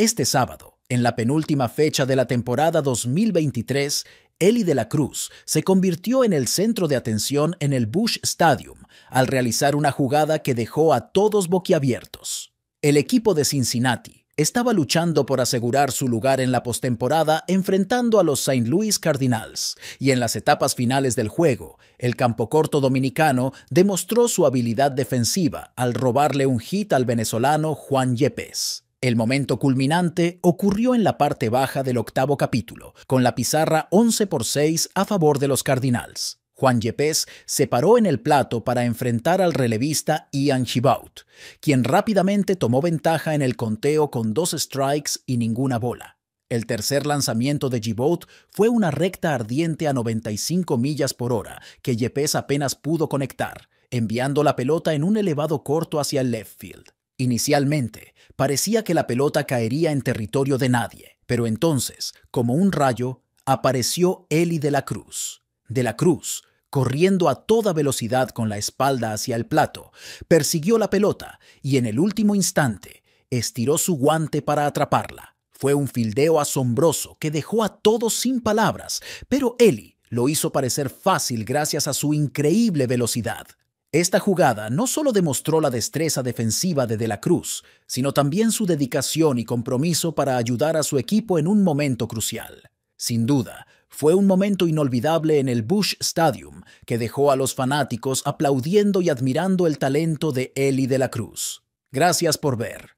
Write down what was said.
Este sábado, en la penúltima fecha de la temporada 2023, Eli de la Cruz se convirtió en el centro de atención en el Bush Stadium al realizar una jugada que dejó a todos boquiabiertos. El equipo de Cincinnati estaba luchando por asegurar su lugar en la postemporada enfrentando a los St. Louis Cardinals, y en las etapas finales del juego, el campo corto dominicano demostró su habilidad defensiva al robarle un hit al venezolano Juan Yepes. El momento culminante ocurrió en la parte baja del octavo capítulo, con la pizarra 11 por 6 a favor de los Cardinals. Juan Yepes se paró en el plato para enfrentar al relevista Ian Chibaut, quien rápidamente tomó ventaja en el conteo con dos strikes y ninguna bola. El tercer lanzamiento de Gibault fue una recta ardiente a 95 millas por hora que Yepes apenas pudo conectar, enviando la pelota en un elevado corto hacia el left field. Inicialmente, parecía que la pelota caería en territorio de nadie, pero entonces, como un rayo, apareció Eli de la Cruz. De la Cruz, corriendo a toda velocidad con la espalda hacia el plato, persiguió la pelota y en el último instante estiró su guante para atraparla. Fue un fildeo asombroso que dejó a todos sin palabras, pero Eli lo hizo parecer fácil gracias a su increíble velocidad. Esta jugada no solo demostró la destreza defensiva de De la Cruz, sino también su dedicación y compromiso para ayudar a su equipo en un momento crucial. Sin duda, fue un momento inolvidable en el Bush Stadium que dejó a los fanáticos aplaudiendo y admirando el talento de Eli De la Cruz. Gracias por ver.